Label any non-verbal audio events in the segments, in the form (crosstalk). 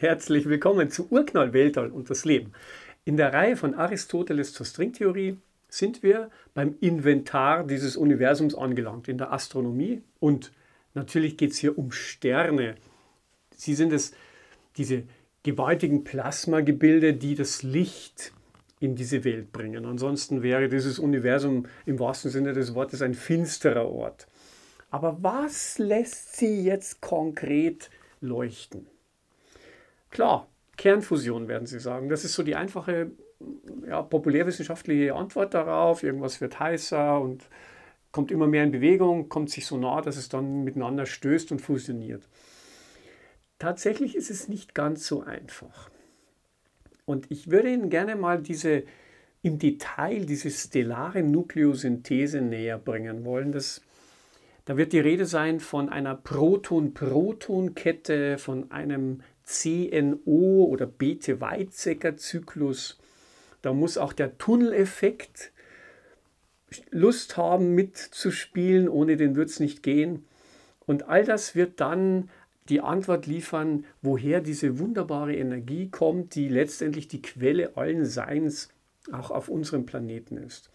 Herzlich willkommen zu Urknall Weltall und das Leben. In der Reihe von Aristoteles zur Stringtheorie sind wir beim Inventar dieses Universums angelangt, in der Astronomie. Und natürlich geht es hier um Sterne. Sie sind es, diese gewaltigen Plasmagebilde, die das Licht in diese Welt bringen. Ansonsten wäre dieses Universum im wahrsten Sinne des Wortes ein finsterer Ort. Aber was lässt sie jetzt konkret leuchten? Klar, Kernfusion werden sie sagen. Das ist so die einfache ja, populärwissenschaftliche Antwort darauf. Irgendwas wird heißer und kommt immer mehr in Bewegung, kommt sich so nah, dass es dann miteinander stößt und fusioniert. Tatsächlich ist es nicht ganz so einfach. Und ich würde Ihnen gerne mal diese im Detail diese stellare Nukleosynthese näher bringen wollen. Das, da wird die Rede sein von einer Proton-Proton-Kette, von einem CNO oder bete weizsäcker zyklus Da muss auch der Tunneleffekt Lust haben mitzuspielen, ohne den wird es nicht gehen. Und all das wird dann die Antwort liefern, woher diese wunderbare Energie kommt, die letztendlich die Quelle allen Seins auch auf unserem Planeten ist.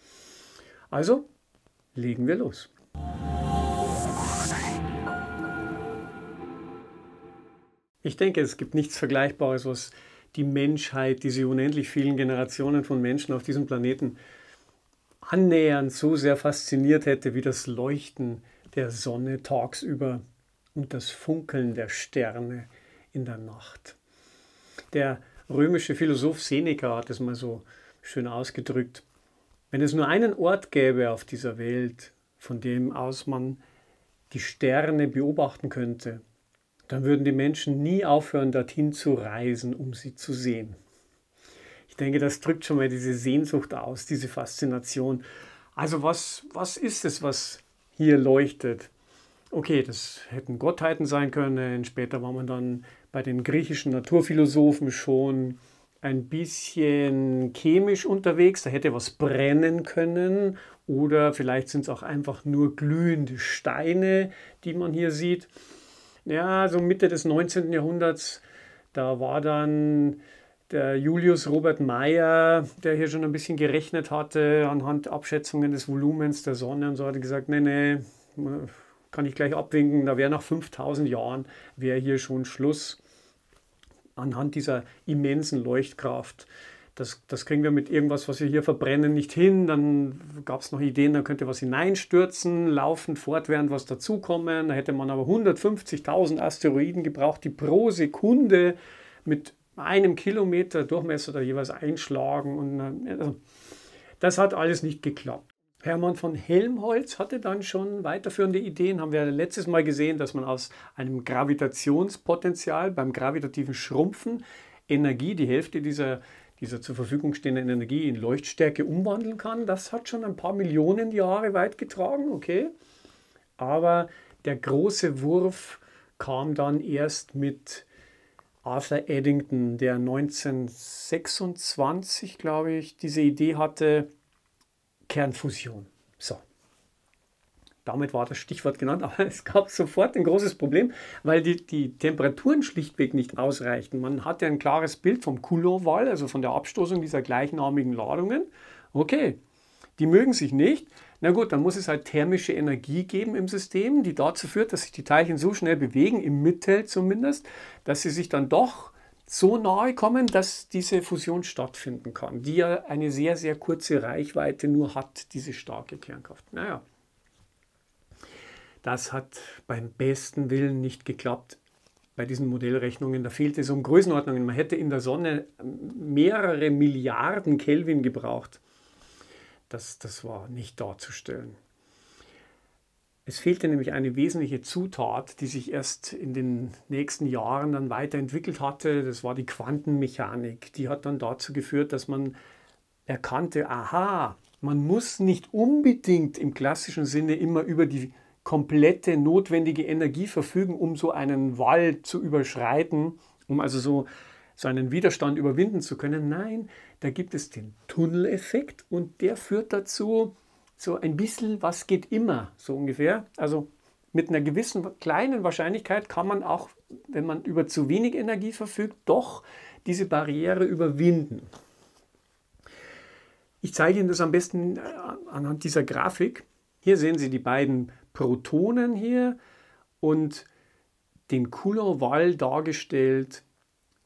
Also legen wir los. Ich denke, es gibt nichts Vergleichbares, was die Menschheit, diese unendlich vielen Generationen von Menschen auf diesem Planeten annähernd so sehr fasziniert hätte wie das Leuchten der Sonne tagsüber und das Funkeln der Sterne in der Nacht. Der römische Philosoph Seneca hat es mal so schön ausgedrückt. Wenn es nur einen Ort gäbe auf dieser Welt, von dem aus man die Sterne beobachten könnte, dann würden die Menschen nie aufhören, dorthin zu reisen, um sie zu sehen. Ich denke, das drückt schon mal diese Sehnsucht aus, diese Faszination. Also was, was ist es, was hier leuchtet? Okay, das hätten Gottheiten sein können. Später war man dann bei den griechischen Naturphilosophen schon ein bisschen chemisch unterwegs. Da hätte was brennen können. Oder vielleicht sind es auch einfach nur glühende Steine, die man hier sieht ja, so Mitte des 19. Jahrhunderts, da war dann der Julius Robert Meyer, der hier schon ein bisschen gerechnet hatte anhand Abschätzungen des Volumens der Sonne und so, hat gesagt, nee, nee, kann ich gleich abwinken, da wäre nach 5000 Jahren, wäre hier schon Schluss anhand dieser immensen Leuchtkraft das, das kriegen wir mit irgendwas, was wir hier verbrennen, nicht hin. Dann gab es noch Ideen, da könnte was hineinstürzen, laufend fortwährend was dazukommen. Da hätte man aber 150.000 Asteroiden gebraucht, die pro Sekunde mit einem Kilometer Durchmesser da jeweils einschlagen. Und, äh, also, das hat alles nicht geklappt. Hermann von Helmholtz hatte dann schon weiterführende Ideen, haben wir letztes Mal gesehen, dass man aus einem Gravitationspotenzial beim gravitativen Schrumpfen Energie, die Hälfte dieser dieser zur Verfügung stehenden Energie in Leuchtstärke umwandeln kann. Das hat schon ein paar Millionen Jahre weit getragen, okay. Aber der große Wurf kam dann erst mit Arthur Eddington, der 1926, glaube ich, diese Idee hatte, Kernfusion. So damit war das Stichwort genannt, (laughs) aber es gab sofort ein großes Problem, weil die, die Temperaturen schlichtweg nicht ausreichten. Man hatte ein klares Bild vom Coulomb-Wall, also von der Abstoßung dieser gleichnamigen Ladungen. Okay, die mögen sich nicht. Na gut, dann muss es halt thermische Energie geben im System, die dazu führt, dass sich die Teilchen so schnell bewegen, im Mittel zumindest, dass sie sich dann doch so nahe kommen, dass diese Fusion stattfinden kann, die ja eine sehr, sehr kurze Reichweite nur hat, diese starke Kernkraft. Naja. Das hat beim besten Willen nicht geklappt bei diesen Modellrechnungen. Da fehlt es um Größenordnungen. Man hätte in der Sonne ähm, mehrere Milliarden Kelvin gebraucht. Das, das war nicht darzustellen. Es fehlte nämlich eine wesentliche Zutat, die sich erst in den nächsten Jahren dann weiterentwickelt hatte. Das war die Quantenmechanik. Die hat dann dazu geführt, dass man erkannte, aha, man muss nicht unbedingt im klassischen Sinne immer über die komplette notwendige Energie verfügen, um so einen Wall zu überschreiten, um also so, so einen Widerstand überwinden zu können. Nein, da gibt es den Tunneleffekt und der führt dazu, so ein bisschen was geht immer, so ungefähr. Also mit einer gewissen kleinen Wahrscheinlichkeit kann man auch, wenn man über zu wenig Energie verfügt, doch diese Barriere überwinden. Ich zeige Ihnen das am besten äh, anhand dieser Grafik. Hier sehen Sie die beiden Protonen hier und den coulomb wall dargestellt,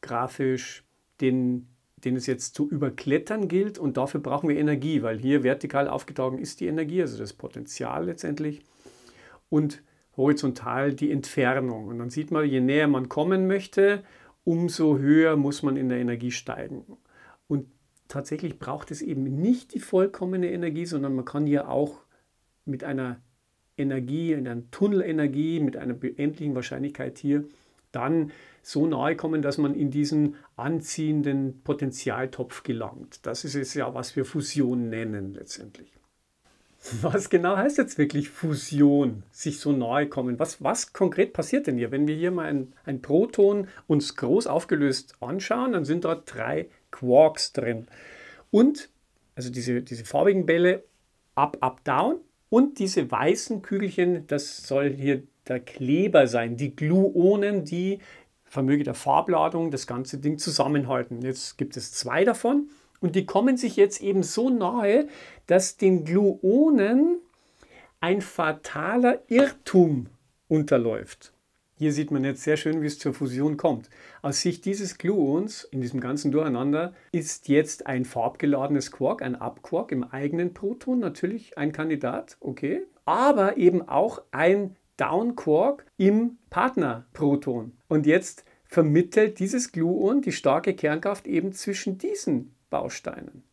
grafisch, den, den es jetzt zu überklettern gilt und dafür brauchen wir Energie, weil hier vertikal aufgetragen ist die Energie, also das Potenzial letztendlich und horizontal die Entfernung. Und dann sieht man, je näher man kommen möchte, umso höher muss man in der Energie steigen. Und tatsächlich braucht es eben nicht die vollkommene Energie, sondern man kann hier auch mit einer Energie, in einer Tunnelenergie, mit einer endlichen Wahrscheinlichkeit hier dann so nahe kommen, dass man in diesen anziehenden Potenzialtopf gelangt. Das ist es ja, was wir Fusion nennen letztendlich. (laughs) Was genau heißt jetzt wirklich Fusion, sich so nahe kommen? Was, was konkret passiert denn hier? Wenn wir hier mal ein, ein Proton uns groß aufgelöst anschauen, dann sind dort drei Quarks drin. Und, also diese, diese farbigen Bälle, up, up, down, und diese weißen Kügelchen, das soll hier der Kleber sein, die Gluonen, die vermöge der Farbladung das ganze Ding zusammenhalten. Jetzt gibt es zwei davon und die kommen sich jetzt eben so nahe, dass den Gluonen ein fataler Irrtum unterläuft. Hier sieht man jetzt sehr schön, wie es zur Fusion kommt. Aus Sicht dieses Gluons, in diesem ganzen Durcheinander, ist jetzt ein farbgeladenes Quark, ein Abquark im eigenen Proton natürlich ein Kandidat, okay, aber eben auch ein Downquark im Partnerproton. Und jetzt vermittelt dieses Gluon die starke Kernkraft eben zwischen diesen Bausteinen.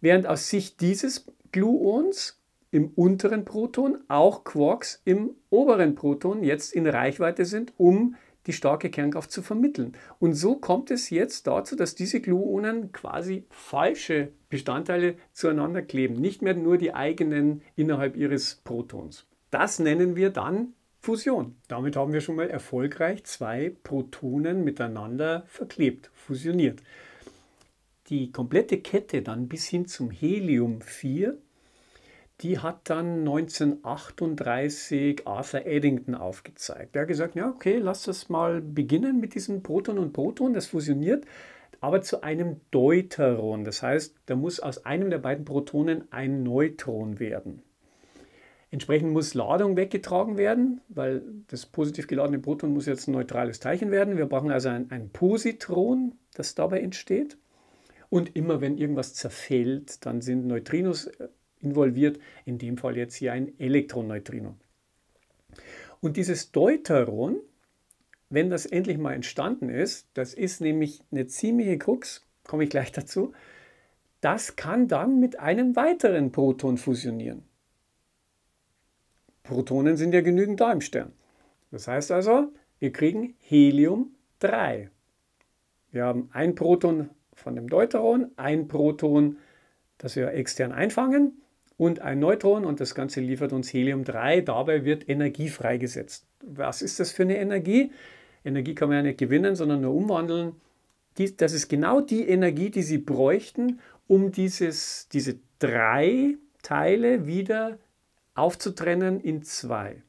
Während aus Sicht dieses Gluons im unteren Proton, auch Quarks im oberen Proton jetzt in Reichweite sind, um die starke Kernkraft zu vermitteln. Und so kommt es jetzt dazu, dass diese Gluonen quasi falsche Bestandteile zueinander kleben, nicht mehr nur die eigenen innerhalb ihres Protons. Das nennen wir dann Fusion. Damit haben wir schon mal erfolgreich zwei Protonen miteinander verklebt, fusioniert. Die komplette Kette dann bis hin zum Helium 4 die hat dann 1938 Arthur Eddington aufgezeigt. Der hat gesagt, ja, okay, lass das mal beginnen mit diesem Proton und Proton, das fusioniert, aber zu einem Deuteron. Das heißt, da muss aus einem der beiden Protonen ein Neutron werden. Entsprechend muss Ladung weggetragen werden, weil das positiv geladene Proton muss jetzt ein neutrales Teilchen werden. Wir brauchen also ein, ein Positron, das dabei entsteht. Und immer wenn irgendwas zerfällt, dann sind Neutrinos äh, involviert, in dem Fall jetzt hier ein Elektroneutrino. Und dieses Deuteron, wenn das endlich mal entstanden ist, das ist nämlich eine ziemliche Krux, komme ich gleich dazu, das kann dann mit einem weiteren Proton fusionieren. Protonen sind ja genügend da im Stern. Das heißt also, wir kriegen Helium 3. Wir haben ein Proton von dem Deuteron, ein Proton, das wir extern einfangen und ein Neutron und das Ganze liefert uns Helium-3. Dabei wird Energie freigesetzt. Was ist das für eine Energie? Energie kann man ja nicht gewinnen, sondern nur umwandeln. Dies, das ist genau die Energie, die Sie bräuchten, um dieses, diese drei Teile wieder aufzutrennen in zwei.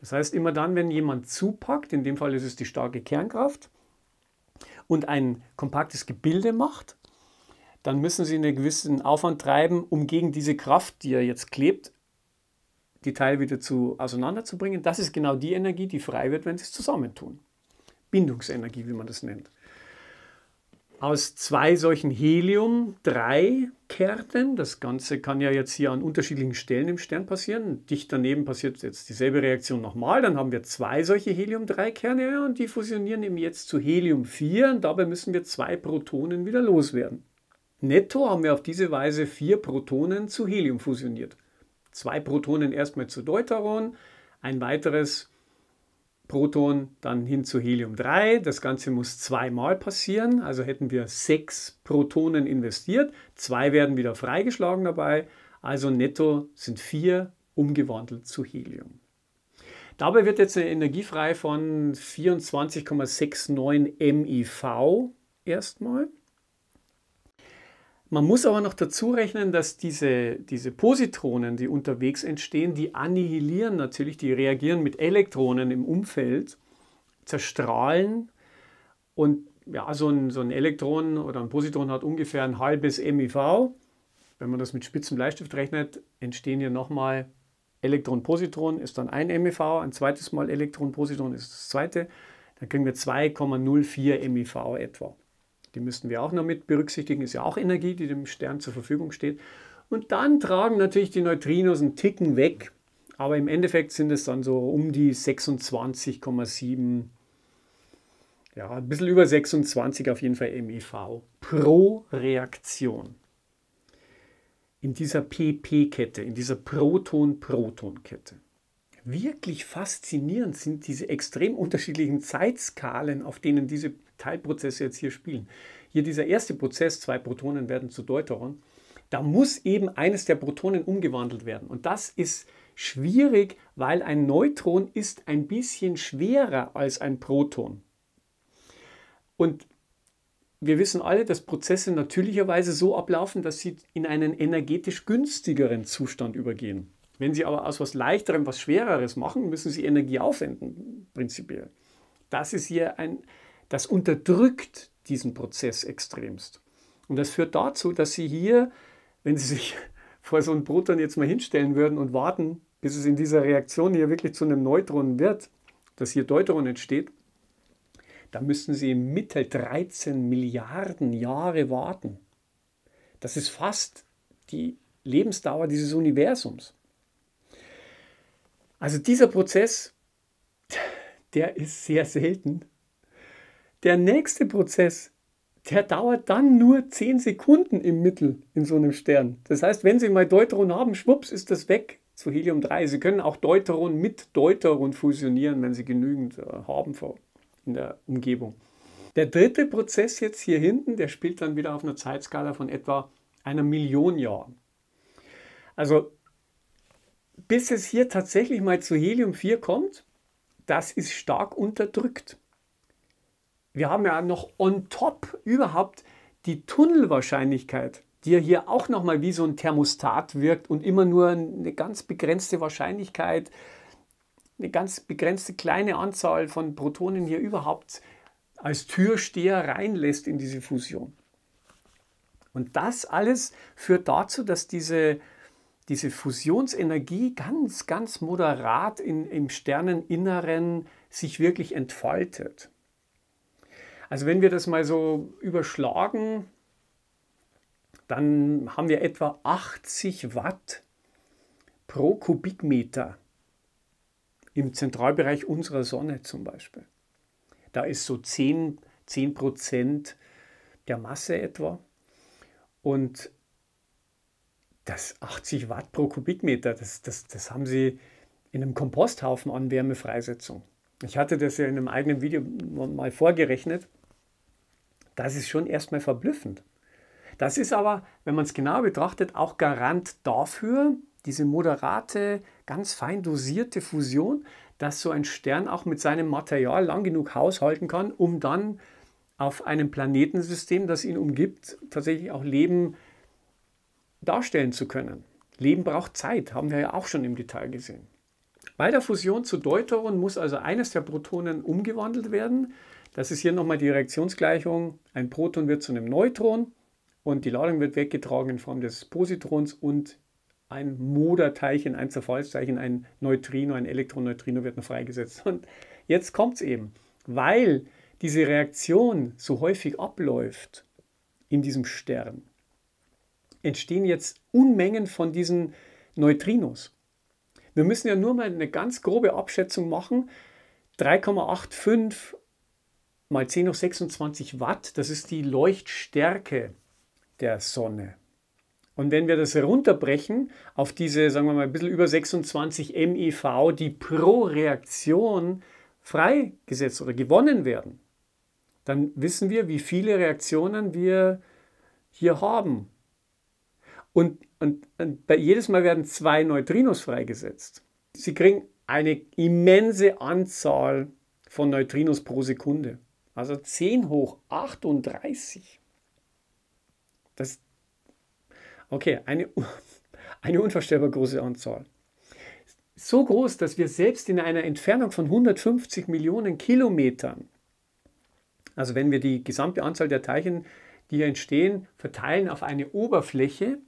Das heißt, immer dann, wenn jemand zupackt, in dem Fall ist es die starke Kernkraft, und ein kompaktes Gebilde macht, dann müssen Sie einen gewissen Aufwand treiben, um gegen diese Kraft, die ja jetzt klebt, die Teile wieder zu, auseinanderzubringen. Das ist genau die Energie, die frei wird, wenn Sie es zusammentun. Bindungsenergie, wie man das nennt. Aus zwei solchen helium 3 Kerten, das Ganze kann ja jetzt hier an unterschiedlichen Stellen im Stern passieren. Dicht daneben passiert jetzt dieselbe Reaktion nochmal. Dann haben wir zwei solche Helium-3-Kerne und die fusionieren eben jetzt zu Helium-4. Und dabei müssen wir zwei Protonen wieder loswerden. Netto haben wir auf diese Weise vier Protonen zu Helium fusioniert. Zwei Protonen erstmal zu Deuteron, ein weiteres Proton dann hin zu Helium 3. Das Ganze muss zweimal passieren, also hätten wir sechs Protonen investiert, zwei werden wieder freigeschlagen dabei, also netto sind vier umgewandelt zu Helium. Dabei wird jetzt eine Energie frei von 24,69 MeV erstmal. Man muss aber noch dazu rechnen, dass diese, diese Positronen, die unterwegs entstehen, die annihilieren natürlich, die reagieren mit Elektronen im Umfeld, zerstrahlen und ja, so ein, so ein Elektron oder ein Positron hat ungefähr ein halbes MeV. Wenn man das mit spitzem Bleistift rechnet, entstehen hier nochmal Elektron-Positron ist dann ein MeV, ein zweites Mal Elektron-Positron ist das zweite. Dann kriegen wir 2,04 MeV etwa. Die müssten wir auch noch mit berücksichtigen. Ist ja auch Energie, die dem Stern zur Verfügung steht. Und dann tragen natürlich die Neutrinos einen Ticken weg. Aber im Endeffekt sind es dann so um die 26,7, ja, ein bisschen über 26 auf jeden Fall MeV pro Reaktion. In dieser PP-Kette, in dieser Proton-Proton-Kette. Wirklich faszinierend sind diese extrem unterschiedlichen Zeitskalen, auf denen diese Teilprozesse jetzt hier spielen. Hier dieser erste Prozess, zwei Protonen werden zu Deuteron, da muss eben eines der Protonen umgewandelt werden. Und das ist schwierig, weil ein Neutron ist ein bisschen schwerer als ein Proton. Und wir wissen alle, dass Prozesse natürlicherweise so ablaufen, dass sie in einen energetisch günstigeren Zustand übergehen. Wenn Sie aber aus was Leichterem was Schwereres machen, müssen Sie Energie aufwenden, prinzipiell. Das ist hier ein, das unterdrückt diesen Prozess extremst. Und das führt dazu, dass Sie hier, wenn Sie sich (laughs) vor so einem Proton jetzt mal hinstellen würden und warten, bis es in dieser Reaktion hier wirklich zu einem Neutron wird, dass hier Deuteron entsteht, da müssten Sie im Mittel 13 Milliarden Jahre warten. Das ist fast die Lebensdauer dieses Universums. Also dieser Prozess, (laughs) der ist sehr selten der nächste Prozess, der dauert dann nur 10 Sekunden im Mittel in so einem Stern. Das heißt, wenn Sie mal Deuteron haben, schwupps, ist das weg zu Helium-3. Sie können auch Deuteron mit Deuteron fusionieren, wenn Sie genügend äh, haben in der Umgebung. Der dritte Prozess jetzt hier hinten, der spielt dann wieder auf einer Zeitskala von etwa einer Million Jahren. Also bis es hier tatsächlich mal zu Helium 4 kommt, das ist stark unterdrückt wir haben ja noch on top überhaupt die Tunnelwahrscheinlichkeit, die ja hier auch nochmal wie so ein Thermostat wirkt und immer nur eine ganz begrenzte Wahrscheinlichkeit, eine ganz begrenzte kleine Anzahl von Protonen hier überhaupt als Türsteher reinlässt in diese Fusion. Und das alles führt dazu, dass diese, diese Fusionsenergie ganz, ganz moderat in, im Sterneninneren sich wirklich entfaltet. Also wenn wir das mal so überschlagen, dann haben wir etwa 80 Watt pro Kubikmeter im Zentralbereich unserer Sonne zum Beispiel. Da ist so 10, 10 Prozent der Masse etwa. Und das 80 Watt pro Kubikmeter, das, das, das haben sie in einem Komposthaufen an Wärmefreisetzung. Ich hatte das ja in einem eigenen Video mal vorgerechnet. Das ist schon erstmal verblüffend. Das ist aber, wenn man es genau betrachtet, auch Garant dafür, diese moderate, ganz fein dosierte Fusion, dass so ein Stern auch mit seinem Material lang genug haushalten kann, um dann auf einem Planetensystem, das ihn umgibt, tatsächlich auch Leben darstellen zu können. Leben braucht Zeit, haben wir ja auch schon im Detail gesehen. Bei der Fusion zu Deuteron muss also eines der Protonen umgewandelt werden das ist hier nochmal die Reaktionsgleichung. Ein Proton wird zu einem Neutron und die Ladung wird weggetragen in Form des Positrons und ein Moderteilchen, ein Zerfallsteilchen, ein Neutrino, ein Elektron-Neutrino wird noch freigesetzt. Und jetzt kommt es eben, weil diese Reaktion so häufig abläuft in diesem Stern, entstehen jetzt Unmengen von diesen Neutrinos. Wir müssen ja nur mal eine ganz grobe Abschätzung machen. 3,85 mal 10 hoch 26 Watt, das ist die Leuchtstärke der Sonne. Und wenn wir das herunterbrechen auf diese, sagen wir mal, ein bisschen über 26 MeV, die pro Reaktion freigesetzt oder gewonnen werden, dann wissen wir, wie viele Reaktionen wir hier haben. Und, und, und bei jedes Mal werden zwei Neutrinos freigesetzt. Sie kriegen eine immense Anzahl von Neutrinos pro Sekunde. Also 10 hoch 38. Das okay, eine, (laughs) eine unvorstellbar große Anzahl. So groß, dass wir selbst in einer Entfernung von 150 Millionen Kilometern, also wenn wir die gesamte Anzahl der Teilchen, die hier entstehen, verteilen auf eine Oberfläche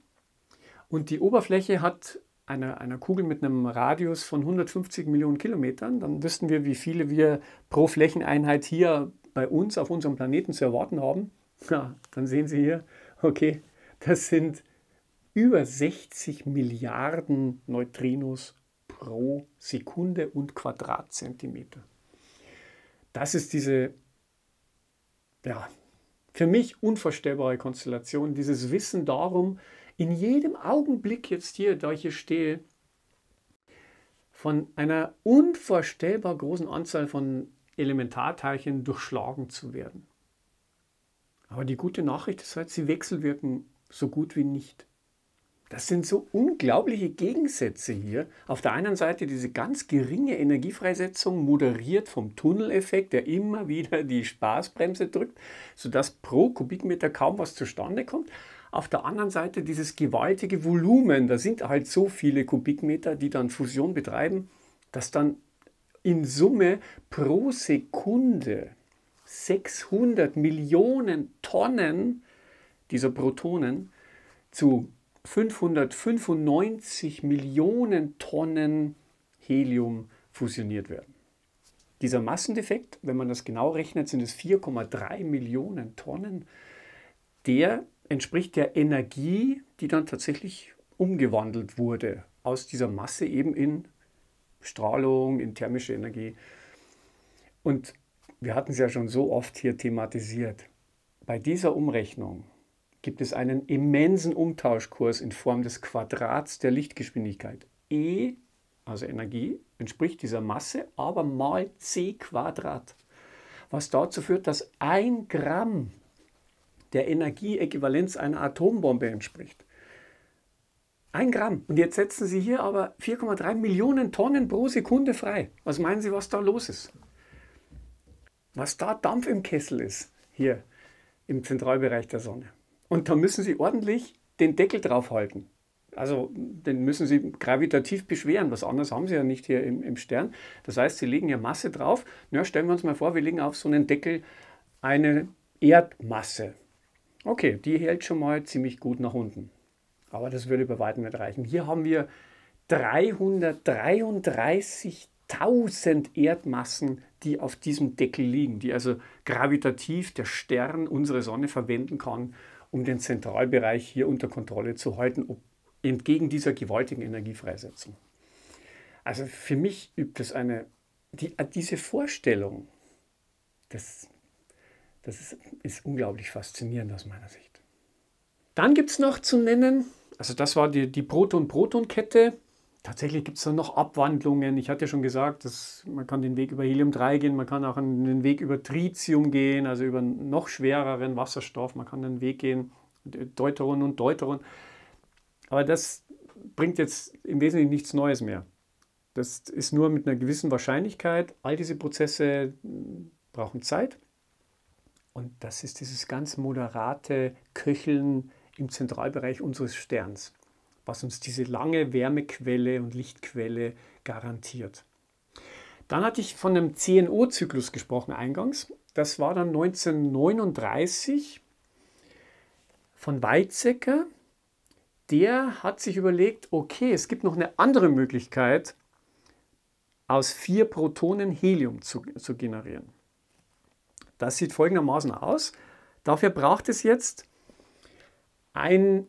und die Oberfläche hat einer, einer Kugel mit einem Radius von 150 Millionen Kilometern, dann wüssten wir, wie viele wir pro Flächeneinheit hier bei uns auf unserem Planeten zu erwarten haben, na, dann sehen Sie hier, okay, das sind über 60 Milliarden Neutrinos pro Sekunde und Quadratzentimeter. Das ist diese, ja, für mich unvorstellbare Konstellation, dieses Wissen darum, in jedem Augenblick jetzt hier, da ich hier stehe, von einer unvorstellbar großen Anzahl von Elementarteilchen durchschlagen zu werden. Aber die gute Nachricht ist halt, sie wechselwirken so gut wie nicht. Das sind so unglaubliche Gegensätze hier. Auf der einen Seite diese ganz geringe Energiefreisetzung, moderiert vom Tunneleffekt, der immer (laughs) wieder die Spaßbremse drückt, sodass pro Kubikmeter kaum was zustande kommt. Auf der anderen Seite dieses gewaltige Volumen, da sind halt so viele Kubikmeter, die dann Fusion betreiben, dass dann in Summe pro Sekunde 600 Millionen Tonnen dieser Protonen zu 595 Millionen Tonnen Helium fusioniert werden. Dieser Massendefekt, wenn man das genau rechnet, sind es 4,3 Millionen Tonnen, der entspricht der Energie, die dann tatsächlich umgewandelt wurde aus dieser Masse eben in Strahlung, in thermische Energie. Und wir hatten es ja schon so oft hier thematisiert. Bei dieser Umrechnung gibt es einen immensen Umtauschkurs in Form des Quadrats der Lichtgeschwindigkeit. E, also Energie, entspricht dieser Masse, aber mal c Quadrat, was dazu führt, dass ein Gramm der Energieäquivalenz einer Atombombe entspricht. Ein Gramm. Und jetzt setzen Sie hier aber 4,3 Millionen Tonnen pro Sekunde frei. Was meinen Sie, was da los ist? Was da Dampf im Kessel ist, hier im Zentralbereich der Sonne. Und da müssen Sie ordentlich den Deckel drauf halten. Also den müssen Sie gravitativ beschweren, was anderes haben Sie ja nicht hier im, im Stern. Das heißt, Sie legen hier Masse drauf. Na, stellen wir uns mal vor, wir legen auf so einen Deckel eine Erdmasse. Okay, die hält schon mal ziemlich gut nach unten. Aber das würde bei weitem nicht reichen. Hier haben wir 333.000 Erdmassen, die auf diesem Deckel liegen, die also gravitativ der Stern unsere Sonne verwenden kann, um den Zentralbereich hier unter Kontrolle zu halten, entgegen dieser gewaltigen Energiefreisetzung. Also für mich übt es eine, die, diese Vorstellung, das, das ist, ist unglaublich faszinierend aus meiner Sicht. Dann gibt es noch zu nennen also das war die, die Proton-Proton-Kette. Tatsächlich gibt es da noch Abwandlungen. Ich hatte schon gesagt, dass man kann den Weg über Helium-3 gehen, man kann auch den Weg über Tritium gehen, also über noch schwereren Wasserstoff. Man kann den Weg gehen, äh, Deuteron und Deuteron. Aber das bringt jetzt im Wesentlichen nichts Neues mehr. Das ist nur mit einer gewissen Wahrscheinlichkeit. All diese Prozesse äh, brauchen Zeit. Und das ist dieses ganz moderate Köcheln, im Zentralbereich unseres Sterns, was uns diese lange Wärmequelle und Lichtquelle garantiert. Dann hatte ich von einem CNO-Zyklus gesprochen eingangs. Das war dann 1939 von Weizsäcker. Der hat sich überlegt, okay, es gibt noch eine andere Möglichkeit, aus vier Protonen Helium zu, zu generieren. Das sieht folgendermaßen aus. Dafür braucht es jetzt ein,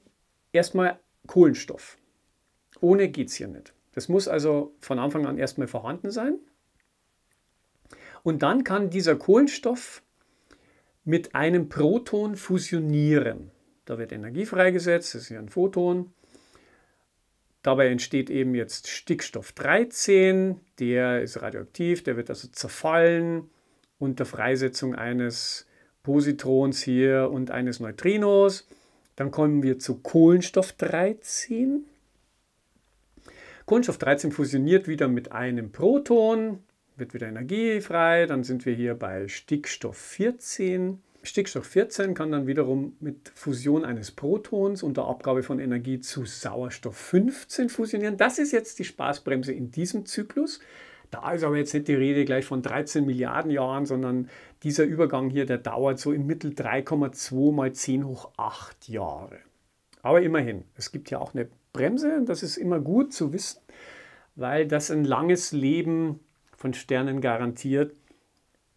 erstmal Kohlenstoff. Ohne geht es hier nicht. Das muss also von Anfang an erstmal vorhanden sein. Und dann kann dieser Kohlenstoff mit einem Proton fusionieren. Da wird Energie freigesetzt, das ist ja ein Photon. Dabei entsteht eben jetzt Stickstoff 13, der ist radioaktiv, der wird also zerfallen unter Freisetzung eines Positrons hier und eines Neutrinos. Dann kommen wir zu Kohlenstoff 13. Kohlenstoff 13 fusioniert wieder mit einem Proton, wird wieder Energie frei. Dann sind wir hier bei Stickstoff 14. Stickstoff 14 kann dann wiederum mit Fusion eines Protons unter Abgabe von Energie zu Sauerstoff 15 fusionieren. Das ist jetzt die Spaßbremse in diesem Zyklus. Da ist aber jetzt nicht die Rede gleich von 13 Milliarden Jahren, sondern dieser Übergang hier, der dauert so im Mittel 3,2 mal 10 hoch 8 Jahre. Aber immerhin, es gibt ja auch eine Bremse, das ist immer gut zu wissen, weil das ein langes Leben von Sternen garantiert.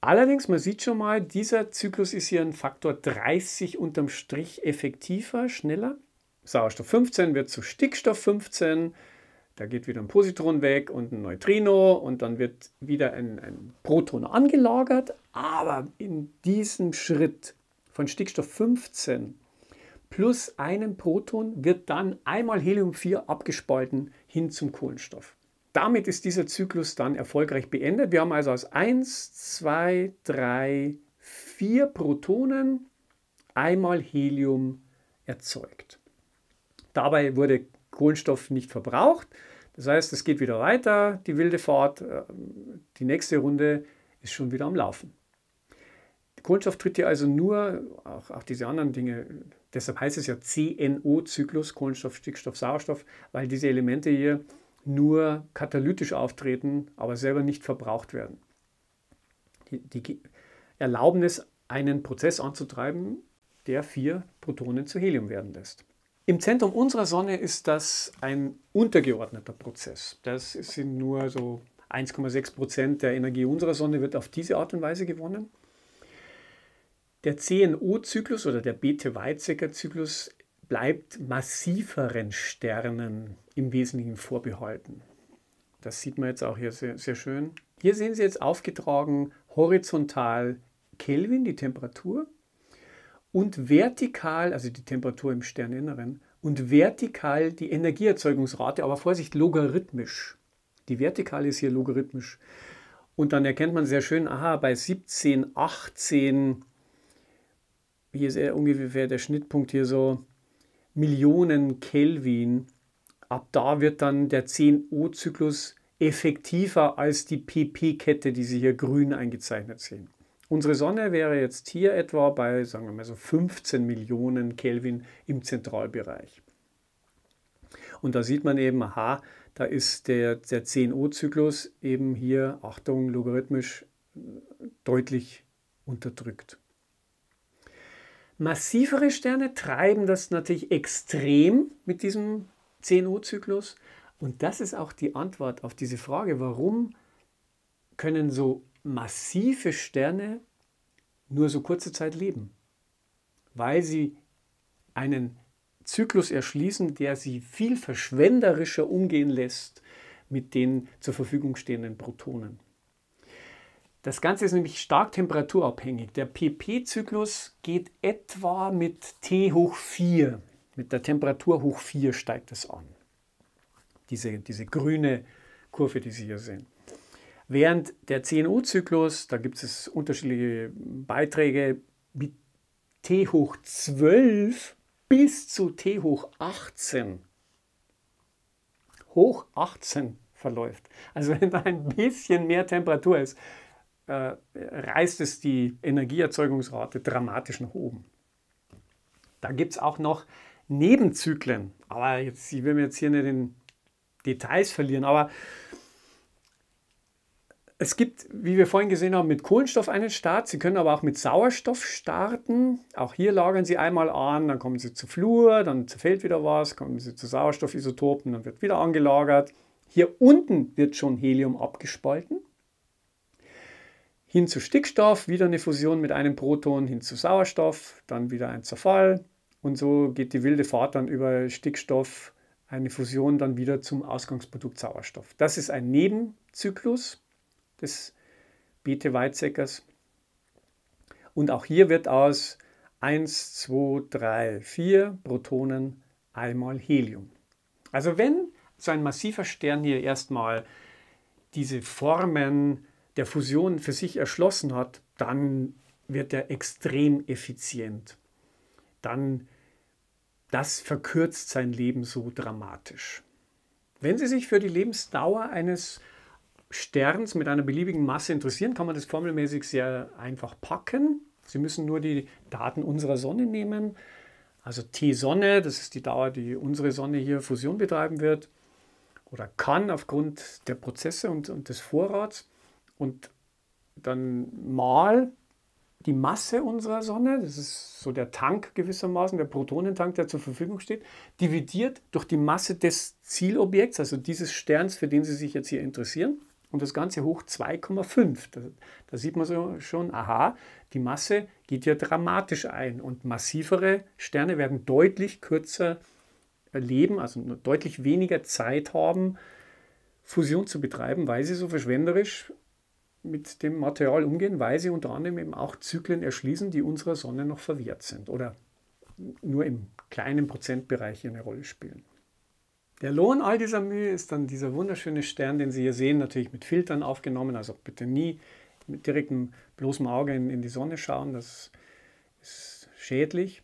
Allerdings, man sieht schon mal, dieser Zyklus ist hier ein Faktor 30 unterm Strich effektiver, schneller. Sauerstoff 15 wird zu Stickstoff 15 da geht wieder ein Positron weg und ein Neutrino und dann wird wieder ein, ein Proton angelagert. Aber in diesem Schritt von Stickstoff 15 plus einem Proton wird dann einmal Helium-4 abgespalten hin zum Kohlenstoff. Damit ist dieser Zyklus dann erfolgreich beendet. Wir haben also aus 1, 2, 3, 4 Protonen einmal Helium erzeugt. Dabei wurde Kohlenstoff nicht verbraucht. Das heißt, es geht wieder weiter, die wilde Fahrt, äh, die nächste Runde ist schon wieder am Laufen. Kohlenstoff tritt ja also nur, auch, auch diese anderen Dinge, deshalb heißt es ja CNO-Zyklus, Kohlenstoff, Stickstoff, Sauerstoff, weil diese Elemente hier nur katalytisch auftreten, aber selber nicht verbraucht werden. Die, die erlauben es, einen Prozess anzutreiben, der vier Protonen zu Helium werden lässt. Im Zentrum unserer Sonne ist das ein untergeordneter Prozess. Das sind nur so 1,6 Prozent der Energie unserer Sonne wird auf diese Art und Weise gewonnen. Der CNO-Zyklus oder der Bethe-Weizsäcker-Zyklus bleibt massiveren Sternen im Wesentlichen vorbehalten. Das sieht man jetzt auch hier sehr, sehr schön. Hier sehen Sie jetzt aufgetragen horizontal Kelvin, die Temperatur, und vertikal, also die Temperatur im Sterninneren, und vertikal die Energieerzeugungsrate, aber Vorsicht, logarithmisch. Die vertikale ist hier logarithmisch. Und dann erkennt man sehr schön, aha, bei 17, 18, hier ist ungefähr der Schnittpunkt hier so, Millionen Kelvin. Ab da wird dann der 10O-Zyklus effektiver als die PP-Kette, die Sie hier grün eingezeichnet sehen. Unsere Sonne wäre jetzt hier etwa bei, sagen wir mal so 15 Millionen Kelvin im Zentralbereich. Und da sieht man eben, aha, da ist der, der 10O-Zyklus eben hier, Achtung, logarithmisch deutlich unterdrückt. Massivere Sterne treiben das natürlich extrem mit diesem 10O-Zyklus. Und das ist auch die Antwort auf diese Frage, warum können so massive Sterne nur so kurze Zeit leben, weil sie einen Zyklus erschließen, der sie viel verschwenderischer umgehen lässt mit den zur Verfügung stehenden Protonen. Das Ganze ist nämlich stark temperaturabhängig. Der PP-Zyklus geht etwa mit T hoch 4, mit der Temperatur hoch 4 steigt es an. Diese, diese grüne Kurve, die Sie hier sehen. Während der CNO-Zyklus, da gibt es unterschiedliche Beiträge mit T hoch 12 bis zu T hoch 18. Hoch 18 verläuft. Also wenn da ein bisschen mehr Temperatur ist, äh, reißt es die Energieerzeugungsrate dramatisch nach oben. Da gibt es auch noch Nebenzyklen, aber jetzt, ich will mir jetzt hier nicht in Details verlieren, aber es gibt, wie wir vorhin gesehen haben, mit Kohlenstoff einen Start. Sie können aber auch mit Sauerstoff starten. Auch hier lagern Sie einmal an, dann kommen Sie zu Fluor, dann zerfällt wieder was, kommen Sie zu Sauerstoffisotopen, dann wird wieder angelagert. Hier unten wird schon Helium abgespalten. Hin zu Stickstoff, wieder eine Fusion mit einem Proton, hin zu Sauerstoff, dann wieder ein Zerfall. Und so geht die wilde Fahrt dann über Stickstoff, eine Fusion dann wieder zum Ausgangsprodukt Sauerstoff. Das ist ein Nebenzyklus des Bete Weizsäckers. Und auch hier wird aus 1, 2, 3, 4 Protonen einmal Helium. Also wenn so ein massiver Stern hier erstmal diese Formen der Fusion für sich erschlossen hat, dann wird er extrem effizient. Dann das verkürzt sein Leben so dramatisch. Wenn Sie sich für die Lebensdauer eines Sterns mit einer beliebigen Masse interessieren, kann man das formelmäßig sehr einfach packen. Sie müssen nur die Daten unserer Sonne nehmen. Also T Sonne, das ist die Dauer, die unsere Sonne hier Fusion betreiben wird oder kann aufgrund der Prozesse und, und des Vorrats. Und dann mal die Masse unserer Sonne, das ist so der Tank gewissermaßen, der Protonentank, der zur Verfügung steht, dividiert durch die Masse des Zielobjekts, also dieses Sterns, für den Sie sich jetzt hier interessieren und das Ganze hoch 2,5. Da, da, sieht man so schon, aha, die Masse geht ja dramatisch ein und massivere Sterne werden deutlich kürzer leben, also deutlich weniger Zeit haben, Fusion zu betreiben, weil sie so verschwenderisch mit dem Material umgehen, weil sie unter anderem eben auch Zyklen erschließen, die unserer Sonne noch verwehrt sind oder nur im kleinen Prozentbereich eine Rolle spielen. Der Lohn all dieser Mühe ist dann dieser wunderschöne Stern, den Sie hier sehen, natürlich mit Filtern aufgenommen. Also bitte nie mit direktem bloßem Auge in, in die Sonne schauen, das ist schädlich.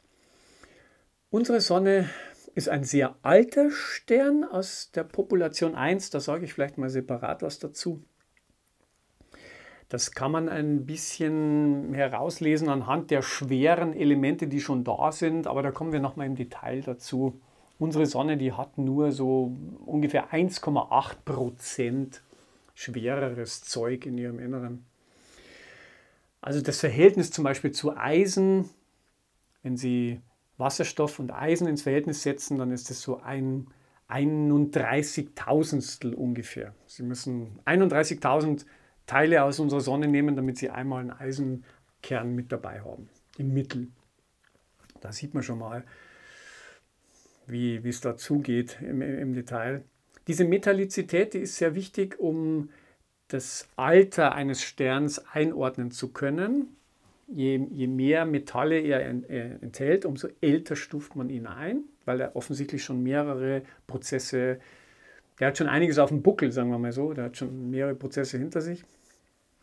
Unsere Sonne ist ein sehr alter Stern aus der Population 1, da sage ich vielleicht mal separat was dazu. Das kann man ein bisschen herauslesen anhand der schweren Elemente, die schon da sind, aber da kommen wir nochmal im Detail dazu. Unsere Sonne, die hat nur so ungefähr 1,8 Prozent schwereres Zeug in ihrem Inneren. Also das Verhältnis zum Beispiel zu Eisen, wenn Sie Wasserstoff und Eisen ins Verhältnis setzen, dann ist das so ein 31.000stel ungefähr. Sie müssen 31.000 Teile aus unserer Sonne nehmen, damit Sie einmal einen Eisenkern mit dabei haben, im Mittel. Da sieht man schon mal, wie es dazu geht im, im Detail. Diese Metallizität, die ist sehr wichtig, um das Alter eines Sterns einordnen zu können. Je, je mehr Metalle er, er enthält, umso älter stuft man ihn ein, weil er offensichtlich schon mehrere Prozesse, der hat schon einiges auf dem Buckel, sagen wir mal so, der hat schon mehrere Prozesse hinter sich,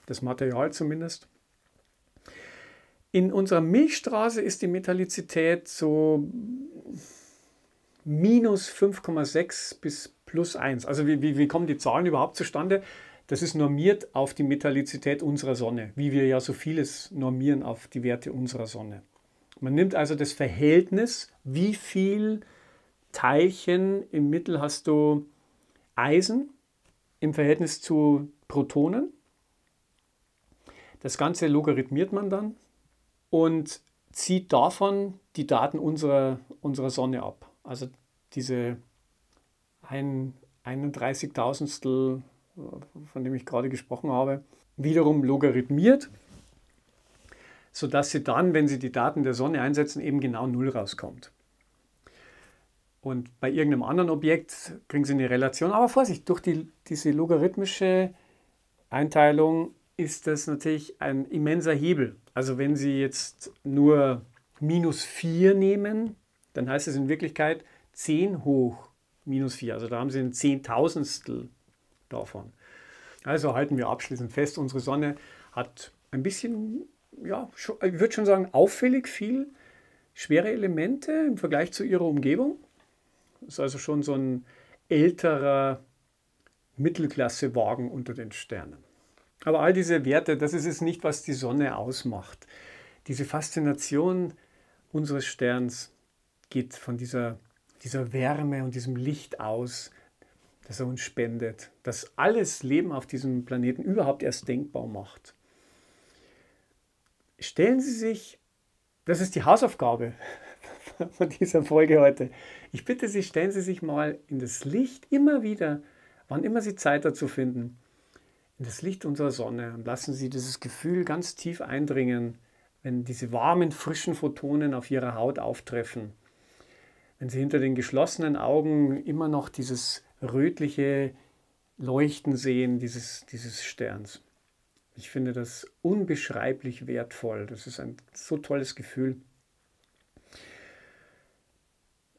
das Material zumindest. In unserer Milchstraße ist die Metallizität so minus 5,6 bis plus 1. Also wie, wie, wie kommen die Zahlen überhaupt zustande? Das ist normiert auf die Metallizität unserer Sonne, wie wir ja so vieles normieren auf die Werte unserer Sonne. Man nimmt also das Verhältnis, wie viel Teilchen im Mittel hast du Eisen im Verhältnis zu Protonen. Das Ganze logarithmiert man dann und zieht davon die Daten unserer, unserer Sonne ab. Also diese ein 31.000stel, von dem ich gerade gesprochen habe, wiederum logarithmiert, sodass sie dann, wenn sie die Daten der Sonne einsetzen, eben genau 0 rauskommt. Und bei irgendeinem anderen Objekt kriegen sie eine Relation. Aber Vorsicht, durch die, diese logarithmische Einteilung ist das natürlich ein immenser Hebel. Also wenn Sie jetzt nur minus 4 nehmen, dann heißt es in Wirklichkeit 10 hoch minus 4. Also da haben Sie ein Zehntausendstel davon. Also halten wir abschließend fest, unsere Sonne hat ein bisschen, ja, ich würde schon sagen, auffällig viel schwere Elemente im Vergleich zu ihrer Umgebung. Das ist also schon so ein älterer Mittelklassewagen unter den Sternen. Aber all diese Werte, das ist es nicht, was die Sonne ausmacht. Diese Faszination unseres Sterns, geht von dieser, dieser Wärme und diesem Licht aus, das er uns spendet, das alles Leben auf diesem Planeten überhaupt erst denkbar macht. Stellen Sie sich, das ist die Hausaufgabe (laughs) von dieser Folge heute. Ich bitte Sie, stellen Sie sich mal in das Licht immer wieder, wann immer Sie Zeit dazu finden, in das Licht unserer Sonne und lassen Sie dieses Gefühl ganz tief eindringen, wenn diese warmen, frischen Photonen auf Ihrer Haut auftreffen wenn Sie hinter den geschlossenen Augen immer noch dieses rötliche Leuchten sehen, dieses, dieses Sterns. Ich finde das unbeschreiblich wertvoll. Das ist ein so tolles Gefühl.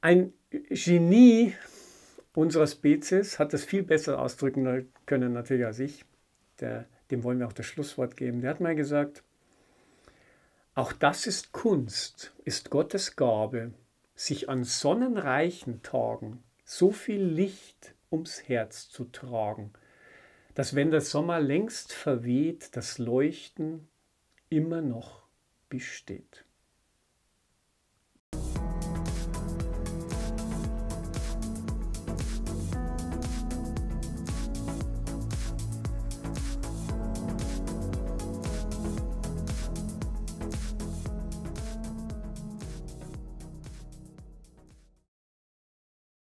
Ein Genie unserer Spezies hat das viel besser ausdrücken können natürlich als ich. Der, dem wollen wir auch das Schlusswort geben. Der hat mal gesagt, auch das ist Kunst, ist Gottes Gabe sich an sonnenreichen Tagen so viel Licht ums Herz zu tragen, dass wenn der Sommer längst verweht, das Leuchten immer noch besteht.